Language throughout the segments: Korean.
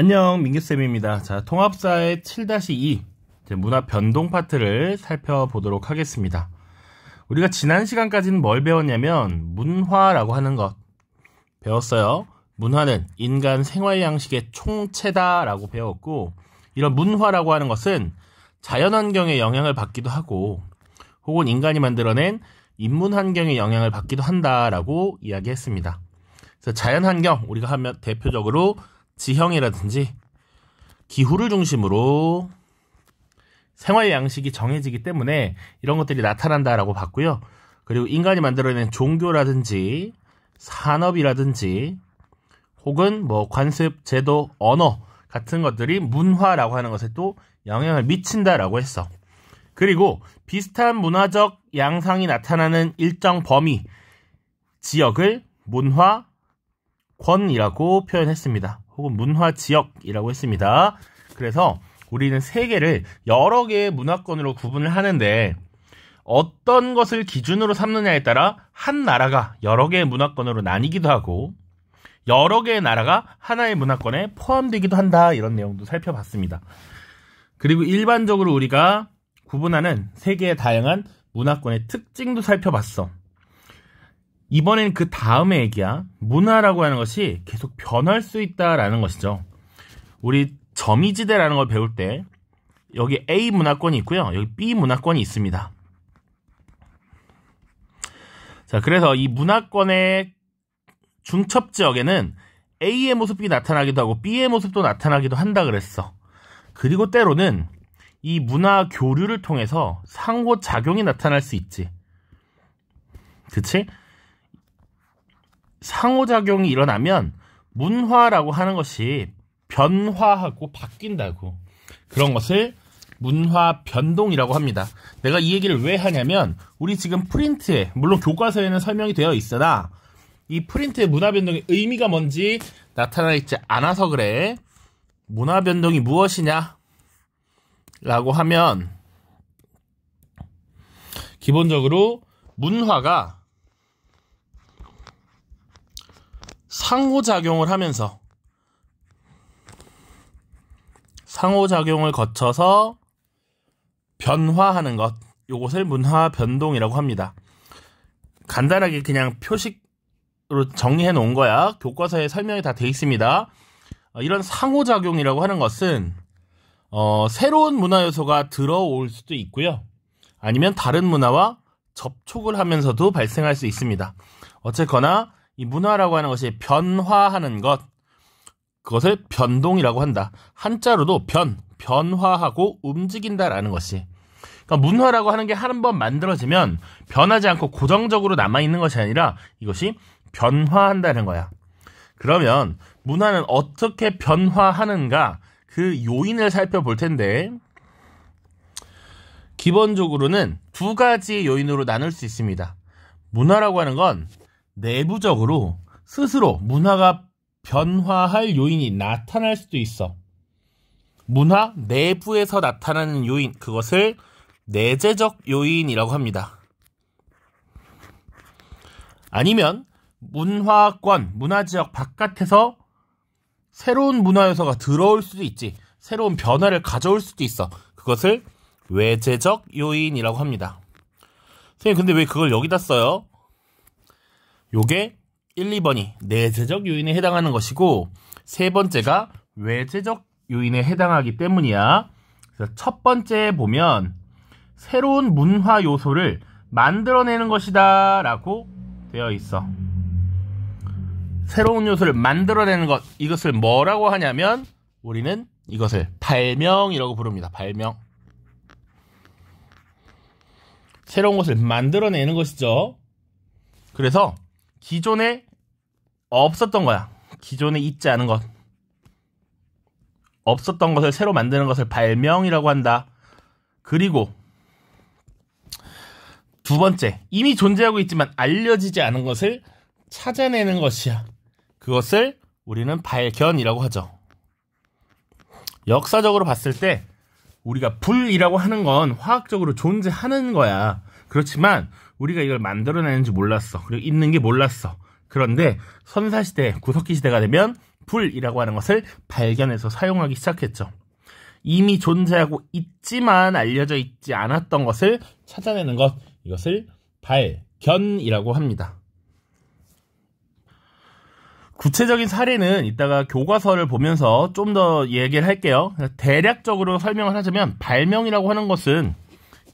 안녕 민규쌤입니다. 자 통합사의 7-2 문화 변동 파트를 살펴보도록 하겠습니다. 우리가 지난 시간까지는 뭘 배웠냐면 문화라고 하는 것 배웠어요. 문화는 인간 생활 양식의 총체다라고 배웠고 이런 문화라고 하는 것은 자연 환경의 영향을 받기도 하고 혹은 인간이 만들어낸 인문 환경의 영향을 받기도 한다라고 이야기했습니다. 그래서 자연 환경 우리가 하면 대표적으로 지형이라든지 기후를 중심으로 생활 양식이 정해지기 때문에 이런 것들이 나타난다라고 봤고요. 그리고 인간이 만들어낸 종교라든지 산업이라든지 혹은 뭐 관습, 제도, 언어 같은 것들이 문화라고 하는 것에 또 영향을 미친다라고 했어. 그리고 비슷한 문화적 양상이 나타나는 일정 범위, 지역을 문화권이라고 표현했습니다. 혹은 문화 지역이라고 했습니다. 그래서 우리는 세계를 여러 개의 문화권으로 구분을 하는데 어떤 것을 기준으로 삼느냐에 따라 한 나라가 여러 개의 문화권으로 나뉘기도 하고 여러 개의 나라가 하나의 문화권에 포함되기도 한다 이런 내용도 살펴봤습니다. 그리고 일반적으로 우리가 구분하는 세계의 다양한 문화권의 특징도 살펴봤어. 이번엔 그 다음의 얘기야. 문화라고 하는 것이 계속 변할 수 있다라는 것이죠. 우리 점이지대라는 걸 배울 때 여기 A 문화권이 있고요. 여기 B 문화권이 있습니다. 자, 그래서 이 문화권의 중첩 지역에는 A의 모습이 나타나기도 하고 B의 모습도 나타나기도 한다 그랬어. 그리고 때로는 이 문화 교류를 통해서 상호 작용이 나타날 수 있지. 그치? 상호작용이 일어나면 문화라고 하는 것이 변화하고 바뀐다고 그런 것을 문화 변동이라고 합니다. 내가 이 얘기를 왜 하냐면 우리 지금 프린트에 물론 교과서에는 설명이 되어 있으나 이 프린트의 문화 변동의 의미가 뭔지 나타나 있지 않아서 그래. 문화 변동이 무엇이냐? 라고 하면 기본적으로 문화가 상호작용을 하면서 상호작용을 거쳐서 변화하는 것 요것을 문화 변동이라고 합니다. 간단하게 그냥 표식으로 정리해 놓은 거야. 교과서에 설명이 다 돼 있습니다. 어, 이런 상호작용이라고 하는 것은 어, 새로운 문화 요소가 들어올 수도 있고요. 아니면 다른 문화와 접촉을 하면서도 발생할 수 있습니다. 어쨌거나 이 문화라고 하는 것이 변화하는 것, 그것을 변동이라고 한다. 한자로도 변, 변화하고 움직인다라는 것이. 그러니까 문화라고 하는 게 한 번 만들어지면 변하지 않고 고정적으로 남아있는 것이 아니라 이것이 변화한다는 거야. 그러면 문화는 어떻게 변화하는가 그 요인을 살펴볼 텐데 기본적으로는 두 가지 요인으로 나눌 수 있습니다. 문화라고 하는 건 내부적으로 스스로 문화가 변화할 요인이 나타날 수도 있어. 문화 내부에서 나타나는 요인, 그것을 내재적 요인이라고 합니다. 아니면 문화권, 문화지역 바깥에서 새로운 문화 요소가 들어올 수도 있지. 새로운 변화를 가져올 수도 있어. 그것을 외재적 요인이라고 합니다. 선생님, 근데 왜 그걸 여기다 써요? 요게 1, 2번이 내재적 요인에 해당하는 것이고 세 번째가 외재적 요인에 해당하기 때문이야. 그래서 첫 번째 보면 새로운 문화 요소를 만들어내는 것이다 라고 되어 있어. 새로운 요소를 만들어내는 것 이것을 뭐라고 하냐면 우리는 이것을 발명이라고 부릅니다. 발명. 새로운 것을 만들어내는 것이죠. 그래서 기존에 없었던 거야. 기존에 있지 않은 것. 없었던 것을 새로 만드는 것을 발명이라고 한다. 그리고 두 번째, 이미 존재하고 있지만 알려지지 않은 것을 찾아내는 것이야. 그것을 우리는 발견이라고 하죠. 역사적으로 봤을 때 우리가 불이라고 하는 건 화학적으로 존재하는 거야. 그렇지만 우리가 이걸 만들어내는지 몰랐어. 그리고 있는 게 몰랐어. 그런데 선사시대, 구석기 시대가 되면 불이라고 하는 것을 발견해서 사용하기 시작했죠. 이미 존재하고 있지만 알려져 있지 않았던 것을 찾아내는 것, 이것을 발견이라고 합니다. 구체적인 사례는 이따가 교과서를 보면서 좀 더 얘기를 할게요. 대략적으로 설명을 하자면 발명이라고 하는 것은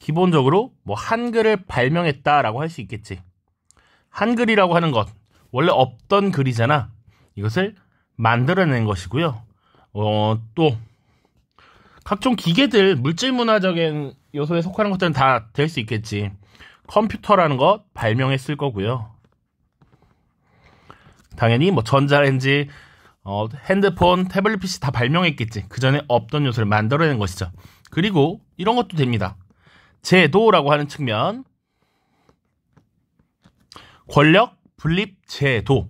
기본적으로 뭐 한글을 발명했다라고 할 수 있겠지. 한글이라고 하는 것 원래 없던 글이잖아. 이것을 만들어낸 것이고요. 어, 또 각종 기계들 물질 문화적인 요소에 속하는 것들은 다 될 수 있겠지. 컴퓨터라는 것 발명했을 거고요. 당연히 뭐 전자레인지, 어, 핸드폰, 태블릿 PC 다 발명했겠지. 그 전에 없던 요소를 만들어낸 것이죠. 그리고 이런 것도 됩니다. 제도라고 하는 측면 권력 분립 제도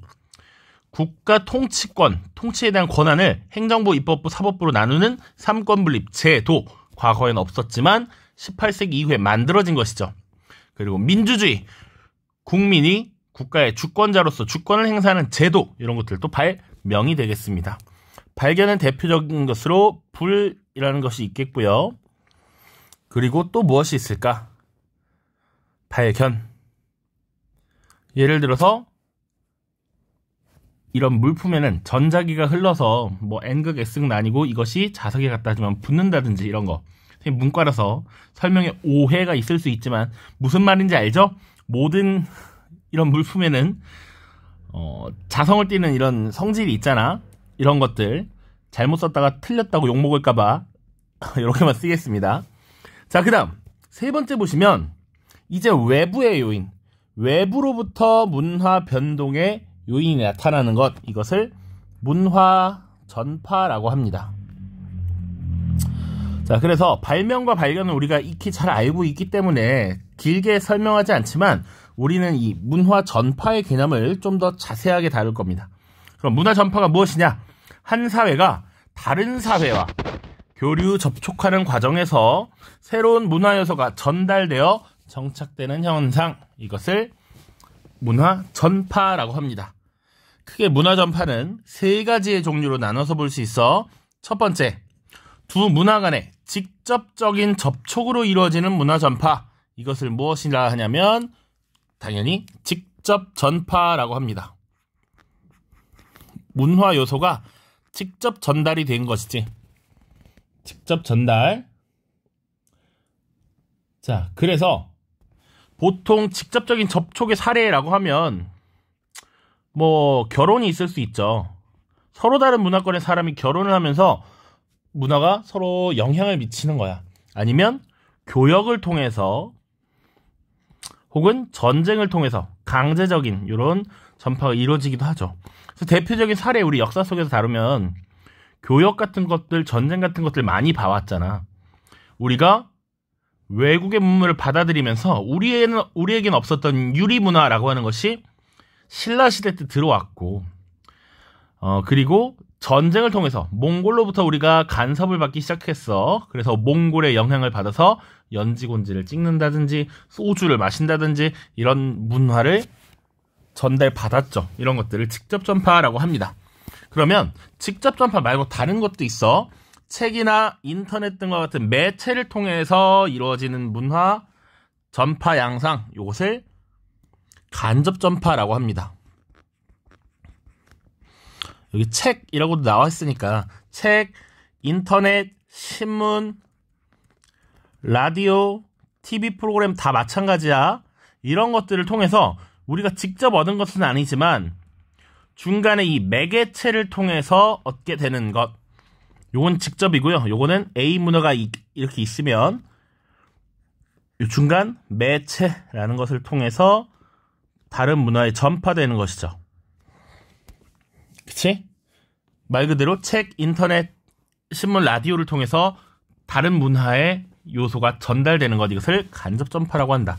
국가 통치권 통치에 대한 권한을 행정부 입법부 사법부로 나누는 삼권 분립 제도 과거엔 없었지만 18세기 이후에 만들어진 것이죠. 그리고 민주주의 국민이 국가의 주권자로서 주권을 행사하는 제도 이런 것들도 발명이 되겠습니다. 발견은 대표적인 것으로 불이라는 것이 있겠고요. 그리고 또 무엇이 있을까? 발견. 예를 들어서 이런 물품에는 전자기가 흘러서 뭐 N극 S극 나뉘고 이것이 자석에 갖다 주면 붙는다든지 이런 거. 문과라서 설명에 오해가 있을 수 있지만 무슨 말인지 알죠? 모든 이런 물품에는 어, 자성을 띠는 이런 성질이 있잖아. 이런 것들 잘못 썼다가 틀렸다고 욕먹을까봐 이렇게만 쓰겠습니다. 자, 그 다음. 세 번째 보시면, 이제 외부의 요인, 외부로부터 문화 변동의 요인이 나타나는 것, 이것을 문화 전파라고 합니다. 자, 그래서 발명과 발견은 우리가 익히 잘 알고 있기 때문에 길게 설명하지 않지만 우리는 이 문화 전파의 개념을 좀 더 자세하게 다룰 겁니다. 그럼 문화 전파가 무엇이냐? 한 사회가 다른 사회와 교류 접촉하는 과정에서 새로운 문화 요소가 전달되어 정착되는 현상 이것을 문화 전파라고 합니다. 크게 문화 전파는 세 가지의 종류로 나눠서 볼 수 있어 첫 번째 두 문화 간의 직접적인 접촉으로 이루어지는 문화 전파 이것을 무엇이라 하냐면 당연히 직접 전파라고 합니다. 문화 요소가 직접 전달이 된 것이지 직접 전달. 자, 그래서 보통 직접적인 접촉의 사례라고 하면 뭐 결혼이 있을 수 있죠. 서로 다른 문화권의 사람이 결혼을 하면서 문화가 서로 영향을 미치는 거야. 아니면 교역을 통해서 혹은 전쟁을 통해서 강제적인 이런 전파가 이루어지기도 하죠. 그래서 대표적인 사례 우리 역사 속에서 다루면 교역 같은 것들, 전쟁 같은 것들 많이 봐왔잖아. 우리가 외국의 문물을 받아들이면서 우리에는 우리에겐 없었던 유리 문화라고 하는 것이 신라 시대 때 들어왔고, 어 그리고 전쟁을 통해서 몽골로부터 우리가 간섭을 받기 시작했어. 그래서 몽골의 영향을 받아서 연지곤지를 찍는다든지 소주를 마신다든지 이런 문화를 전달받았죠. 이런 것들을 직접 전파라고 합니다. 그러면 직접 전파 말고 다른 것도 있어. 책이나 인터넷 등과 같은 매체를 통해서 이루어지는 문화 전파 양상 이것을 간접 전파라고 합니다. 여기 책이라고도 나와 있으니까 책, 인터넷, 신문, 라디오, TV 프로그램 다 마찬가지야. 이런 것들을 통해서 우리가 직접 얻은 것은 아니지만 중간에 이 매개체를 통해서 얻게 되는 것. 요건 직접이고요. 요거는 A 문어가 이, 렇게 있으면 중간 매체라는 것을 통해서 다른 문화에 전파되는 것이죠. 그치? 말 그대로 책, 인터넷, 신문, 라디오를 통해서 다른 문화의 요소가 전달되는 것 이것을 간접 전파라고 한다.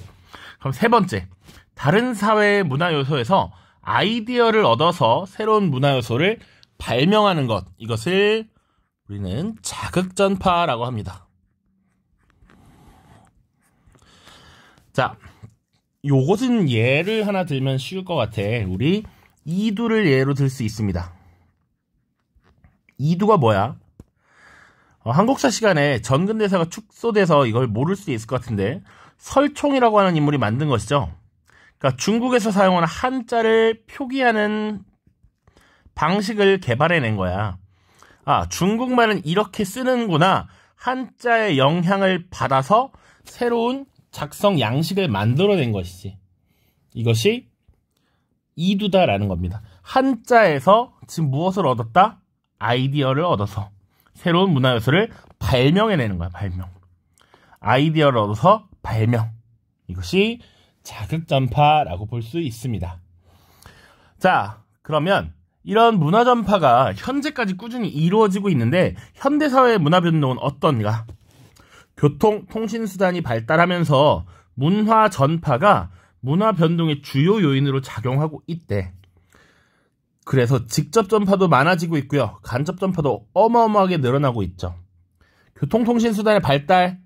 그럼 세 번째, 다른 사회의 문화 요소에서 아이디어를 얻어서 새로운 문화 요소를 발명하는 것 이것을 우리는 자극전파라고 합니다. 자, 요것은 예를 하나 들면 쉬울 것 같아. 우리 이두를 예로 들 수 있습니다. 이두가 뭐야? 어, 한국사 시간에 전근대사가 축소돼서 이걸 모를 수도 있을 것 같은데 설총이라고 하는 인물이 만든 것이죠. 그러니까 중국에서 사용하는 한자를 표기하는 방식을 개발해낸 거야. 아, 중국말은 이렇게 쓰는구나. 한자의 영향을 받아서 새로운 작성 양식을 만들어낸 것이지. 이것이 이두다라는 겁니다. 한자에서 지금 무엇을 얻었다? 아이디어를 얻어서 새로운 문화 요소를 발명해내는 거야, 발명. 아이디어를 얻어서 발명. 이것이 자극전파라고 볼 수 있습니다. 자, 그러면 이런 문화전파가 현재까지 꾸준히 이루어지고 있는데 현대사회의 문화변동은 어떤가? 교통, 통신수단이 발달하면서 문화전파가 문화변동의 주요 요인으로 작용하고 있대. 그래서 직접 전파도 많아지고 있고요. 간접 전파도 어마어마하게 늘어나고 있죠. 교통통신수단의 발달,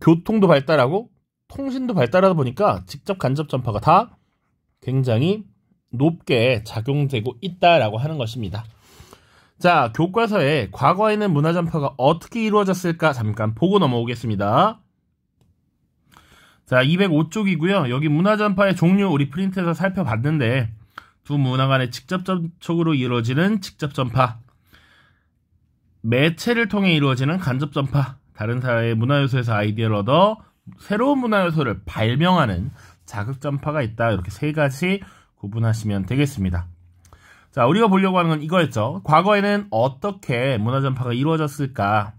교통도 발달하고 통신도 발달하다 보니까 직접 간접 전파가 다 굉장히 높게 작용되고 있다라고 하는 것입니다. 자, 교과서에 과거에는 문화 전파가 어떻게 이루어졌을까 잠깐 보고 넘어오겠습니다. 자, 205쪽이고요. 여기 문화 전파의 종류 우리 프린트에서 살펴봤는데 두 문화 간의 직접 접촉으로 이루어지는 직접 전파, 매체를 통해 이루어지는 간접 전파, 다른 사회의 문화 요소에서 아이디어를 얻어 새로운 문화 요소를 발명하는 자극 전파가 있다. 이렇게 세 가지 구분하시면 되겠습니다. 자, 우리가 보려고 하는 건 이거였죠. 과거에는 어떻게 문화 전파가 이루어졌을까?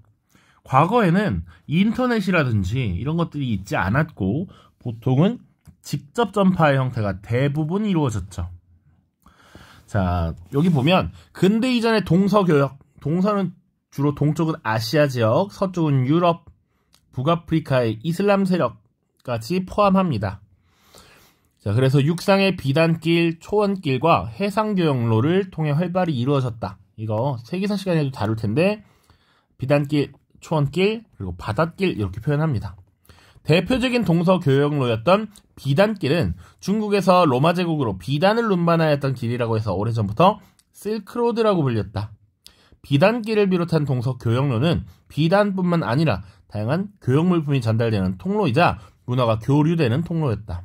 과거에는 인터넷이라든지 이런 것들이 있지 않았고 보통은 직접 전파의 형태가 대부분 이루어졌죠. 자, 여기 보면 근대 이전의 동서 교역. 동서는 주로 동쪽은 아시아 지역, 서쪽은 유럽, 북아프리카의 이슬람 세력까지 포함합니다. 자, 그래서 육상의 비단길, 초원길과 해상교역로를 통해 활발히 이루어졌다. 이거 세계사 시간에도 다룰 텐데 비단길, 초원길, 그리고 바닷길 이렇게 표현합니다. 대표적인 동서 교역로였던 비단길은 중국에서 로마 제국으로 비단을 운반하였던 길이라고 해서 오래전부터 실크로드라고 불렸다. 비단길을 비롯한 동서 교역로는 비단뿐만 아니라 다양한 교역 물품이 전달되는 통로이자 문화가 교류되는 통로였다.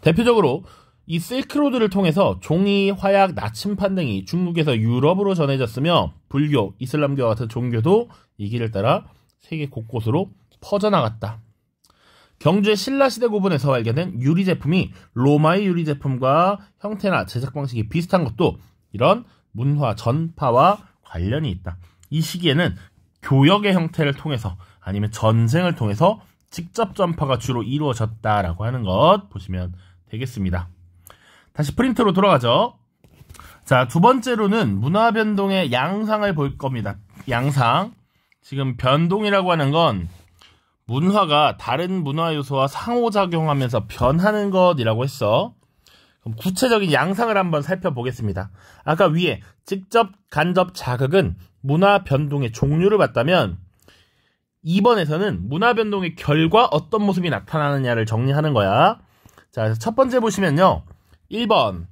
대표적으로 이 실크로드를 통해서 종이, 화약, 나침판 등이 중국에서 유럽으로 전해졌으며 불교, 이슬람교와 같은 종교도 이 길을 따라 세계 곳곳으로 퍼져나갔다. 경주의 신라시대 고분에서 발견된 유리 제품이 로마의 유리 제품과 형태나 제작 방식이 비슷한 것도 이런 문화, 전파와 관련이 있다. 이 시기에는 교역의 형태를 통해서 아니면 전쟁을 통해서 직접 전파가 주로 이루어졌다라고 하는 것 보시면 되겠습니다. 다시 프린트로 돌아가죠. 자, 두 번째로는 문화 변동의 양상을 볼 겁니다. 양상. 지금 변동이라고 하는 건 문화가 다른 문화 요소와 상호작용하면서 변하는 것이라고 했어. 그럼 구체적인 양상을 한번 살펴보겠습니다. 아까 위에 직접 간접 자극은 문화 변동의 종류를 봤다면 2번에서는 문화 변동의 결과 어떤 모습이 나타나느냐를 정리하는 거야. 자, 첫 번째 보시면요. 1번.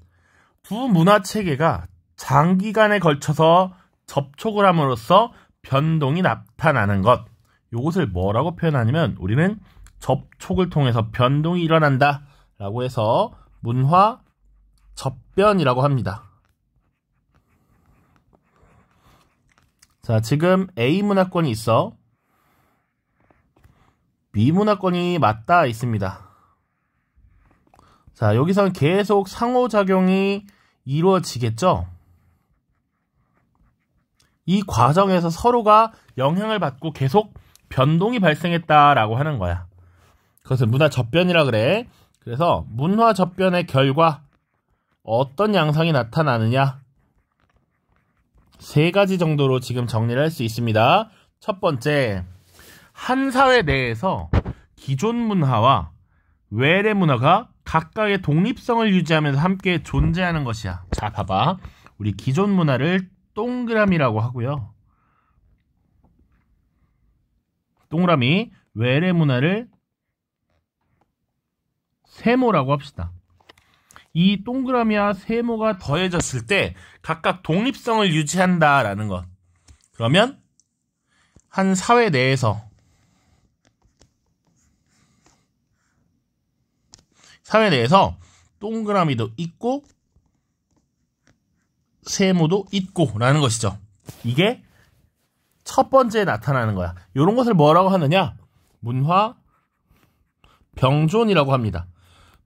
두 문화 체계가 장기간에 걸쳐서 접촉을 함으로써 변동이 나타나는 것. 이것을 뭐라고 표현하냐면 우리는 접촉을 통해서 변동이 일어난다 라고 해서 문화 접변이라고 합니다. 자, 지금 A 문화권이 있어 B 문화권이 맞다 있습니다. 자, 여기서는 계속 상호작용이 이루어지겠죠? 이 과정에서 서로가 영향을 받고 계속 변동이 발생했다라고 하는 거야. 그것을 문화 접변이라 그래. 그래서 문화 접변의 결과 어떤 양상이 나타나느냐? 세 가지 정도로 지금 정리를 할 수 있습니다. 첫 번째, 한 사회 내에서 기존 문화와 외래 문화가 각각의 독립성을 유지하면서 함께 존재하는 것이야. 자, 봐봐. 우리 기존 문화를 동그라미라고 하고요. 동그라미, 외래 문화를 세모라고 합시다. 이 동그라미와 세모가 더해졌을 때 각각 독립성을 유지한다라는 것. 그러면 한 사회 내에서 사회 내에서 동그라미도 있고 세모도 있고라는 것이죠. 이게 첫 번째 나타나는 거야. 이런 것을 뭐라고 하느냐? 문화 병존이라고 합니다.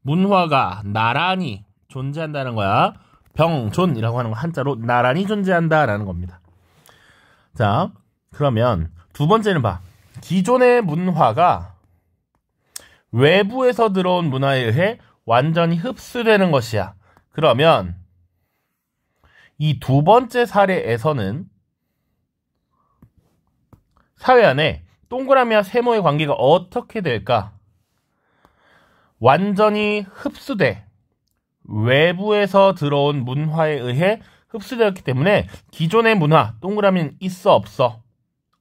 문화가 나란히 존재한다는 거야. 병존이라고 하는 거 한자로 나란히 존재한다라는 겁니다. 자, 그러면 두 번째는 봐. 기존의 문화가 외부에서 들어온 문화에 의해 완전히 흡수되는 것이야. 그러면 이 두 번째 사례에서는 사회 안에 동그라미와 세모의 관계가 어떻게 될까? 완전히 흡수돼 외부에서 들어온 문화에 의해 흡수되었기 때문에 기존의 문화 동그라미는 있어 없어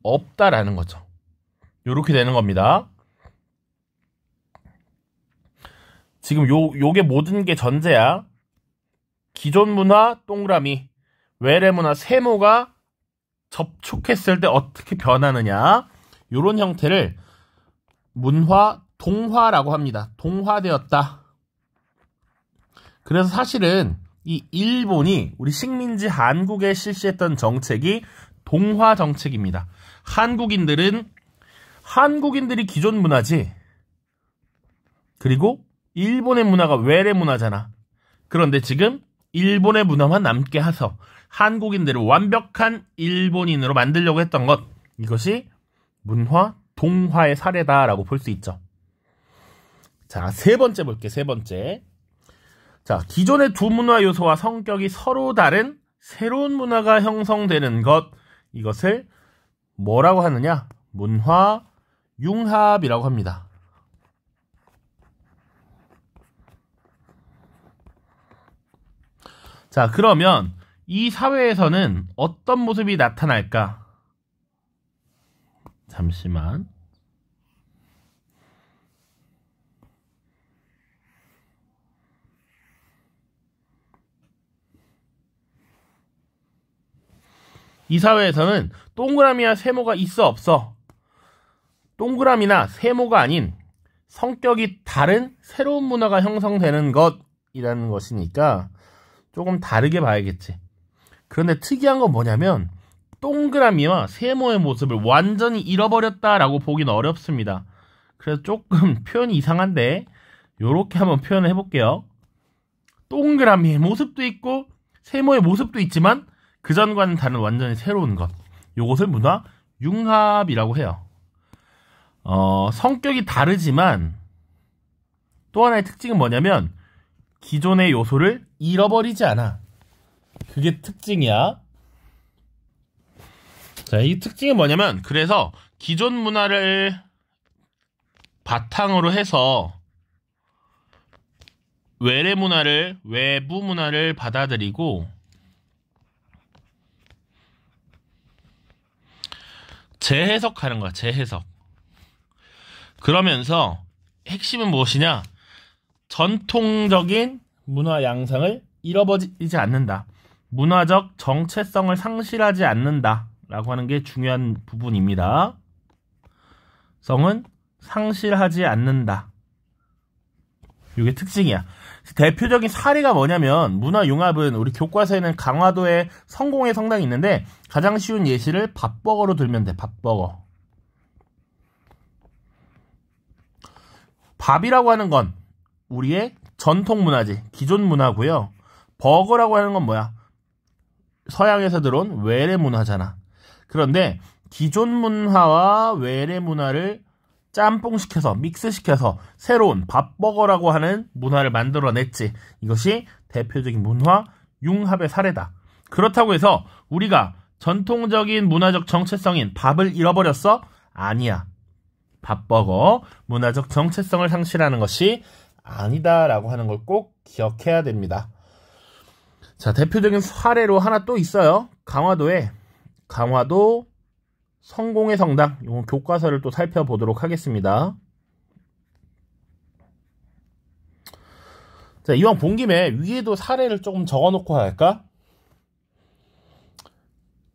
없다라는 거죠. 이렇게 되는 겁니다. 지금 요 요게 모든 게 전제야. 기존 문화 동그라미 외래 문화 세모가 접촉했을 때 어떻게 변하느냐 이런 형태를 문화 동화라고 합니다. 동화되었다. 그래서 사실은 이 일본이 우리 식민지 한국에 실시했던 정책이 동화 정책입니다. 한국인들은 한국인들이 기존 문화지. 그리고 일본의 문화가 외래 문화잖아. 그런데 지금 일본의 문화만 남게 하서 한국인들을 완벽한 일본인으로 만들려고 했던 것. 이것이 문화 동화의 사례다라고 볼 수 있죠. 자, 세 번째 볼게요. 세 번째. 자, 기존의 두 문화 요소와 성격이 서로 다른 새로운 문화가 형성되는 것. 이것을 뭐라고 하느냐? 문화 융합이라고 합니다. 자, 그러면 이 사회에서는 어떤 모습이 나타날까? 잠시만. 이 사회에서는 동그라미와 세모가 있어 없어 동그라미나 세모가 아닌 성격이 다른 새로운 문화가 형성되는 것이라는 것이니까 조금 다르게 봐야겠지. 그런데 특이한 건 뭐냐면 동그라미와 세모의 모습을 완전히 잃어버렸다라고 보긴 어렵습니다. 그래서 조금 표현이 이상한데 요렇게 한번 표현을 해볼게요. 동그라미의 모습도 있고 세모의 모습도 있지만 그 전과는 다른 완전히 새로운 것. 요것을 문화 융합이라고 해요. 어, 성격이 다르지만 또 하나의 특징은 뭐냐면 기존의 요소를 잃어버리지 않아. 그게 특징이야. 자, 이 특징이 뭐냐면 그래서 기존 문화를 바탕으로 해서 외래 문화를 외부 문화를 받아들이고 재해석하는 거야. 재해석. 그러면서 핵심은 무엇이냐? 전통적인 문화 양상을 잃어버리지 않는다. 문화적 정체성을 상실하지 않는다. 라고 하는 게 중요한 부분입니다. 성은 상실하지 않는다. 이게 특징이야. 대표적인 사례가 뭐냐면 문화융합은 우리 교과서에는 강화도에 성공의 성당이 있는데 가장 쉬운 예시를 밥버거로 들면 돼. 밥버거. 밥이라고 하는 건 우리의 전통 문화지, 기존 문화고요. 버거라고 하는 건 뭐야? 서양에서 들어온 외래 문화잖아. 그런데 기존 문화와 외래 문화를 짬뽕 시켜서 믹스시켜서 새로운 밥버거라고 하는 문화를 만들어냈지. 이것이 대표적인 문화 융합의 사례다. 그렇다고 해서 우리가 전통적인 문화적 정체성인 밥을 잃어버렸어? 아니야. 밥버거, 문화적 정체성을 상실하는 것이 아니다라고 하는 걸 꼭 기억해야 됩니다. 자, 대표적인 사례로 하나 또 있어요. 강화도에 강화도 성공의 성당, 이건 교과서를 또 살펴보도록 하겠습니다. 자, 이왕 본 김에 위에도 사례를 조금 적어놓고 할까?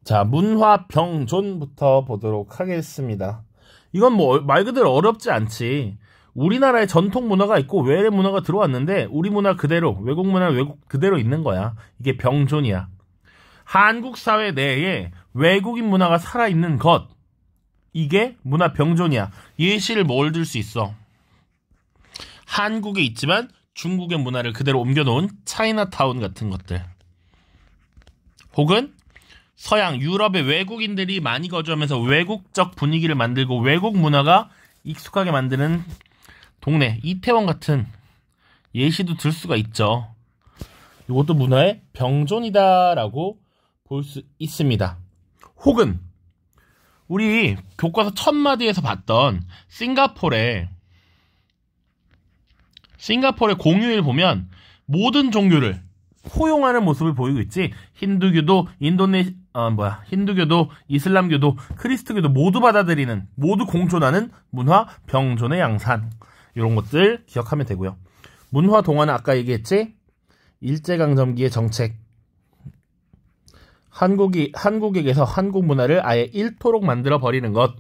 자, 문화병존부터 보도록 하겠습니다. 이건 뭐 말 그대로 어렵지 않지. 우리나라의 전통 문화가 있고 외래 문화가 들어왔는데 우리 문화 그대로, 외국 문화 외국 그대로 있는 거야. 이게 병존이야. 한국 사회 내에 외국인 문화가 살아있는 것. 이게 문화 병존이야. 예시를 뭘 들 수 있어? 한국에 있지만 중국의 문화를 그대로 옮겨놓은 차이나타운 같은 것들. 혹은 서양, 유럽의 외국인들이 많이 거주하면서 외국적 분위기를 만들고 외국 문화가 익숙하게 만드는 동네, 이태원 같은 예시도 들 수가 있죠. 이것도 문화의 병존이다라고 볼수 있습니다. 혹은 우리 교과서 첫 마디에서 봤던 싱가포르의 싱가포르의 공휴일 보면 모든 종교를 포용하는 모습을 보이고 있지. 힌두교도 인도네 아 뭐야 힌두교도 이슬람교도 크리스트교도 모두 받아들이는 모두 공존하는 문화 병존의 양산 이런 것들 기억하면 되고요. 문화 동화는 아까 얘기했지 일제강점기의 정책 한국이 한국에게서 한국 문화를 아예 일토록 만들어 버리는 것.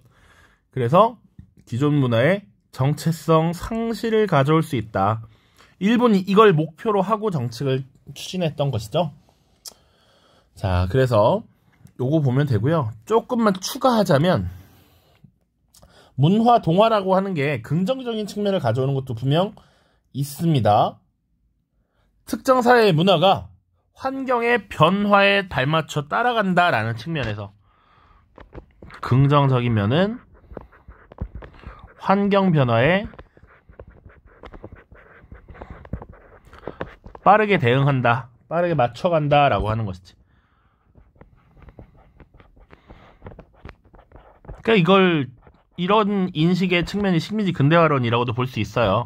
그래서 기존 문화의 정체성 상실을 가져올 수 있다. 일본이 이걸 목표로 하고 정책을 추진했던 것이죠. 자, 그래서 요거 보면 되고요. 조금만 추가하자면 문화 동화라고 하는 게 긍정적인 측면을 가져오는 것도 분명 있습니다. 특정 사회의 문화가 환경의 변화에 발맞춰 따라간다라는 측면에서 긍정적인 면은 환경 변화에 빠르게 대응한다, 빠르게 맞춰간다라고 하는 것이지. 그러니까 이걸 이런 인식의 측면이 식민지 근대화론이라고도 볼 수 있어요.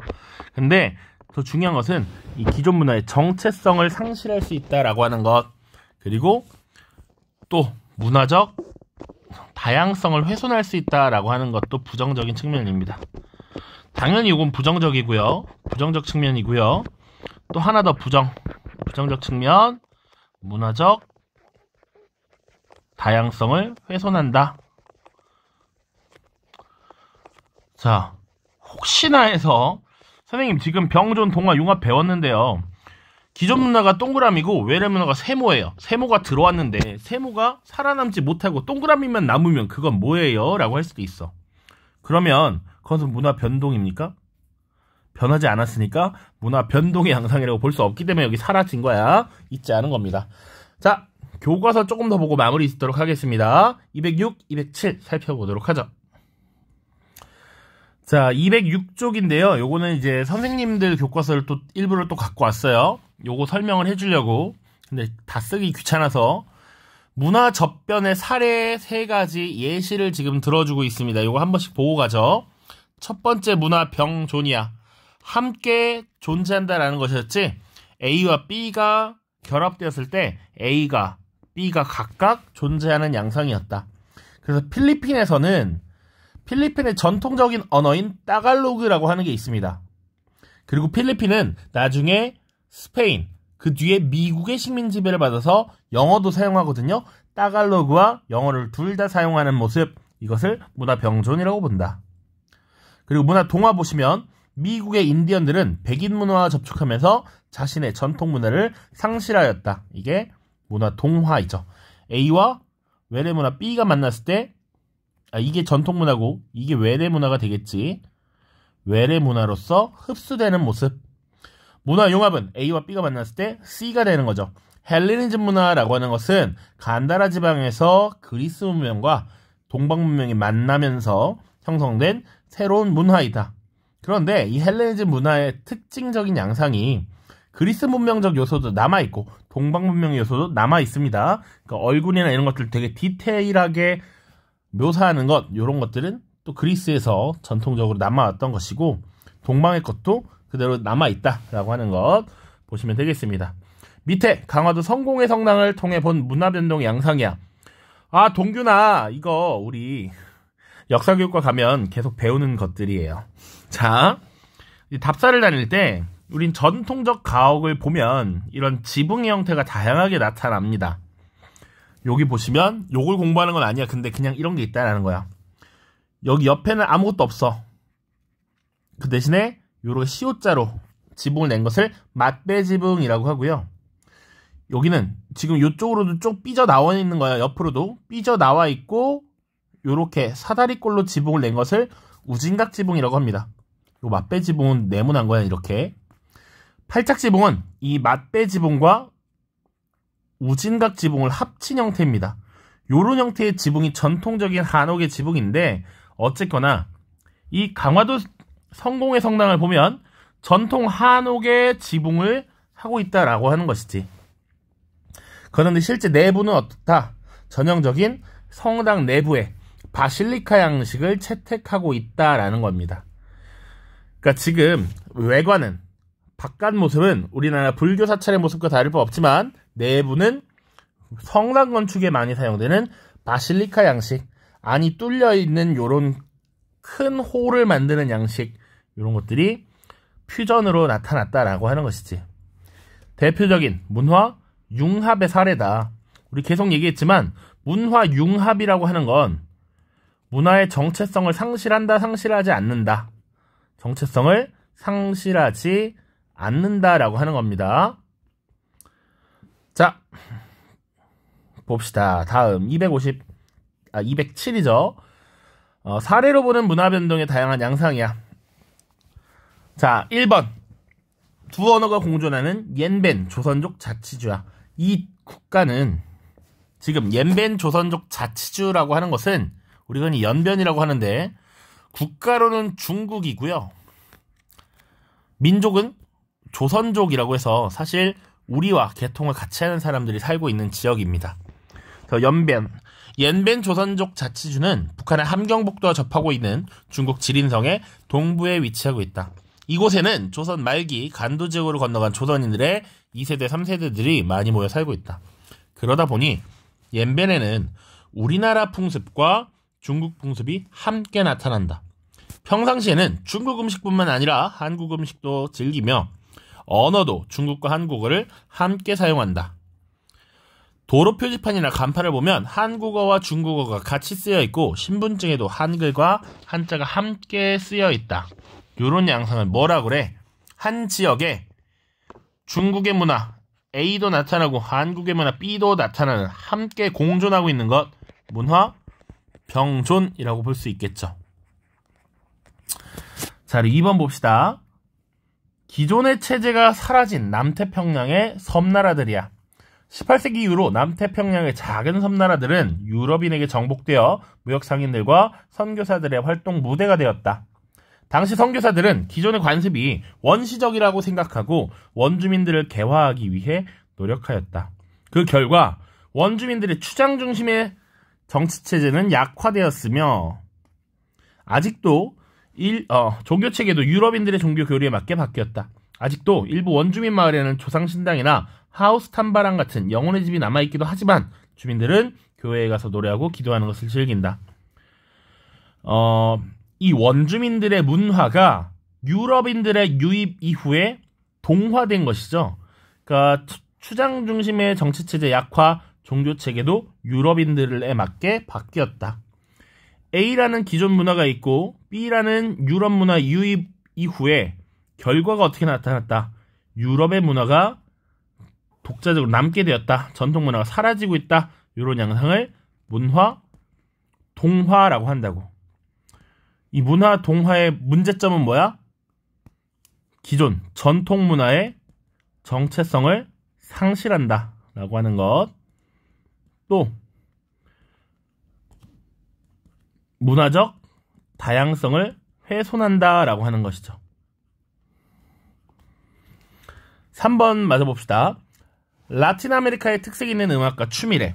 근데 더 중요한 것은 이 기존 문화의 정체성을 상실할 수 있다라고 하는 것 그리고 또 문화적 다양성을 훼손할 수 있다라고 하는 것도 부정적인 측면입니다. 당연히 이건 부정적이고요. 부정적 측면이고요. 또 하나 더 부정 부정적 측면 문화적 다양성을 훼손한다. 자, 혹시나 해서 선생님 지금 병존 동화 융합 배웠는데요. 기존 문화가 동그라미고 외래 문화가 세모예요. 세모가 들어왔는데 세모가 살아남지 못하고 동그라미만 남으면 그건 뭐예요? 라고 할 수도 있어. 그러면 그것은 문화 변동입니까? 변하지 않았으니까 문화 변동의 양상이라고 볼 수 없기 때문에 여기 사라진 거야. 잊지 않은 겁니다. 자, 교과서 조금 더 보고 마무리 짓도록 하겠습니다. 206, 207 살펴보도록 하죠. 자, 206쪽인데요. 요거는 이제 선생님들 교과서를 또 일부러 또 갖고 왔어요. 요거 설명을 해주려고. 근데 다 쓰기 귀찮아서 문화 접변의 사례 세 가지 예시를 지금 들어주고 있습니다. 요거 한 번씩 보고 가죠. 첫 번째 문화 병존이야. 함께 존재한다라는 것이었지. A와 B가 결합되었을 때 A가 B가 각각 존재하는 양상이었다. 그래서 필리핀에서는 필리핀의 전통적인 언어인 따갈로그라고 하는 게 있습니다. 그리고 필리핀은 나중에 스페인, 그 뒤에 미국의 식민 지배를 받아서 영어도 사용하거든요. 따갈로그와 영어를 둘 다 사용하는 모습, 이것을 문화 병존이라고 본다. 그리고 문화 동화 보시면 미국의 인디언들은 백인 문화와 접촉하면서 자신의 전통 문화를 상실하였다. 이게 문화 동화이죠. A와 외래 문화 B가 만났을 때 아, 이게 전통 문화고 이게 외래 문화가 되겠지. 외래 문화로서 흡수되는 모습. 문화 융합은 A와 B가 만났을 때 C가 되는 거죠. 헬레니즘 문화라고 하는 것은 간다라 지방에서 그리스 문명과 동방 문명이 만나면서 형성된 새로운 문화이다. 그런데 이 헬레니즘 문화의 특징적인 양상이 그리스 문명적 요소도 남아 있고 동방 문명 요소도 남아 있습니다. 그러니까 얼굴이나 이런 것들 되게 디테일하게 묘사하는 것 이런 것들은 또 그리스에서 전통적으로 남아왔던 것이고 동방의 것도 그대로 남아있다라고 하는 것 보시면 되겠습니다. 밑에 강화도 성공의 성당을 통해 본 문화변동 양상이야. 아 동규나 이거 우리 역사교육과 가면 계속 배우는 것들이에요. 자 답사를 다닐 때 우린 전통적 가옥을 보면 이런 지붕의 형태가 다양하게 나타납니다. 여기 보시면 요걸 공부하는 건 아니야. 근데 그냥 이런 게 있다라는 거야. 여기 옆에는 아무것도 없어. 그 대신에 요렇게 시옷자로 지붕을 낸 것을 맞배 지붕이라고 하고요. 여기는 지금 요쪽으로도 쭉 삐져 나와 있는 거야. 옆으로도 삐져 나와 있고 요렇게 사다리꼴로 지붕을 낸 것을 우진각 지붕이라고 합니다. 요 맞배 지붕은 네모난 거야 이렇게. 팔짝 지붕은 이 맞배 지붕과 우진각 지붕을 합친 형태입니다. 요런 형태의 지붕이 전통적인 한옥의 지붕인데 어쨌거나 이 강화도 성공의 성당을 보면 전통 한옥의 지붕을 하고 있다라고 하는 것이지. 그런데 실제 내부는 어떻다? 전형적인 성당 내부에 바실리카 양식을 채택하고 있다라는 겁니다. 그러니까 지금 외관은 바깥 모습은 우리나라 불교 사찰의 모습과 다를 바 없지만 내부는 성당 건축에 많이 사용되는 바실리카 양식, 안이 뚫려 있는 요런 큰 홀을 만드는 양식 요런 것들이 퓨전으로 나타났다라고 하는 것이지. 대표적인 문화 융합의 사례다. 우리 계속 얘기했지만 문화 융합이라고 하는 건 문화의 정체성을 상실한다, 상실하지 않는다. 정체성을 상실하지 않는다라고 하는 겁니다. 자, 봅시다. 다음 250, 아 207이죠. 어, 사례로 보는 문화 변동의 다양한 양상이야. 자, 1번. 두 언어가 공존하는 옌벤 조선족 자치주야. 이 국가는 지금 옌벤 조선족 자치주라고 하는 것은 우리가 이 연변이라고 하는데 국가로는 중국이고요. 민족은 조선족이라고 해서 사실 우리와 개통을 같이 하는 사람들이 살고 있는 지역입니다. 연변 연변 조선족 자치주는 북한의 함경북도와 접하고 있는 중국 지린성의 동부에 위치하고 있다. 이곳에는 조선 말기 간도 지역으로 건너간 조선인들의 2세대, 3세대들이 많이 모여 살고 있다. 그러다 보니 연변에는 우리나라 풍습과 중국 풍습이 함께 나타난다. 평상시에는 중국 음식뿐만 아니라 한국 음식도 즐기며 언어도 중국과 한국어를 함께 사용한다. 도로 표지판이나 간판을 보면 한국어와 중국어가 같이 쓰여 있고 신분증에도 한글과 한자가 함께 쓰여 있다. 요런 양상을 뭐라 그래? 한 지역에 중국의 문화 A도 나타나고 한국의 문화 B도 나타나는 함께 공존하고 있는 것 문화 병존이라고 볼 수 있겠죠. 자, 2번 봅시다. 기존의 체제가 사라진 남태평양의 섬나라들이야. 18세기 이후로 남태평양의 작은 섬나라들은 유럽인에게 정복되어 무역 상인들과 선교사들의 활동 무대가 되었다. 당시 선교사들은 기존의 관습이 원시적이라고 생각하고 원주민들을 개화하기 위해 노력하였다. 그 결과 원주민들의 추장 중심의 정치 체제는 약화되었으며 아직도 일, 어, 종교 체계도 유럽인들의 종교 교리에 맞게 바뀌었다. 아직도 일부 원주민 마을에는 조상신당이나 하우스 탐바랑 같은 영혼의 집이 남아있기도 하지만 주민들은 교회에 가서 노래하고 기도하는 것을 즐긴다. 어, 이 원주민들의 문화가 유럽인들의 유입 이후에 동화된 것이죠. 그러니까 추장 중심의 정치 체제 약화, 종교 체계도 유럽인들에 맞게 바뀌었다. A라는 기존 문화가 있고 B라는 유럽 문화 유입 이후에 결과가 어떻게 나타났다. 유럽의 문화가 독자적으로 남게 되었다. 전통 문화가 사라지고 있다. 이런 양상을 문화 동화라고 한다고. 이 문화 동화의 문제점은 뭐야? 기존 전통 문화의 정체성을 상실한다. 라고 하는 것. 또, 문화적 다양성을 훼손한다라고 하는 것이죠. 3번 맞아봅시다. 라틴 아메리카의 특색 있는 음악과 춤이래.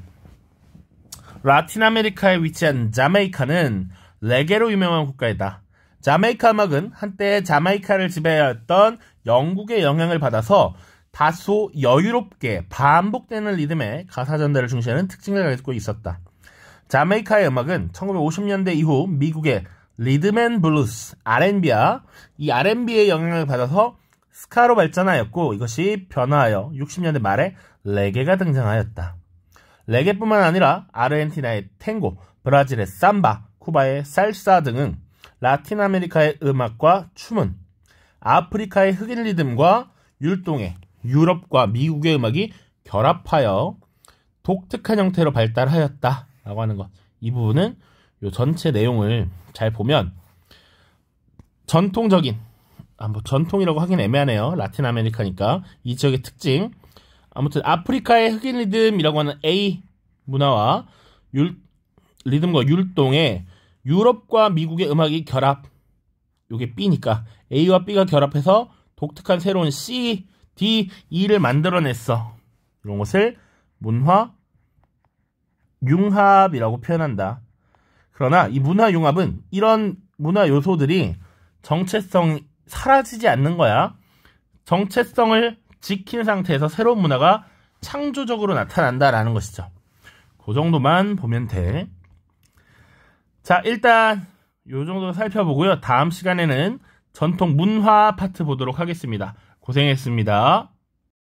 라틴 아메리카에 위치한 자메이카는 레게로 유명한 국가이다. 자메이카 음악은 한때 자메이카를 지배했던 영국의 영향을 받아서 다소 여유롭게 반복되는 리듬의 가사 전달을 중시하는 특징을 가지고 있었다. 자메이카의 음악은 1950년대 이후 미국의 리드맨 블루스, R&B야. 이 R&B의 영향을 받아서 스카로 발전하였고 이것이 변화하여 60년대 말에 레게가 등장하였다. 레게뿐만 아니라 아르헨티나의 탱고, 브라질의 삼바, 쿠바의 살사 등은 라틴 아메리카의 음악과 춤은 아프리카의 흑인 리듬과 율동의 유럽과 미국의 음악이 결합하여 독특한 형태로 발달하였다라고 하는 것. 이 부분은 요 전체 내용을 잘 보면 전통적인 아, 뭐 전통이라고 하긴 애매하네요. 라틴 아메리카니까 이 지역의 특징 아무튼 아프리카의 흑인 리듬이라고 하는 A 문화와 율, 리듬과 율동에 유럽과 미국의 음악이 결합 요게 B니까 A와 B가 결합해서 독특한 새로운 C, D, E를 만들어냈어. 이런 것을 문화 융합이라고 표현한다. 그러나 이 문화 융합은 이런 문화 요소들이 정체성이 사라지지 않는 거야. 정체성을 지킨 상태에서 새로운 문화가 창조적으로 나타난다라는 것이죠. 그 정도만 보면 돼. 자, 일단 요 정도 살펴보고요. 다음 시간에는 전통 문화 파트 보도록 하겠습니다. 고생했습니다.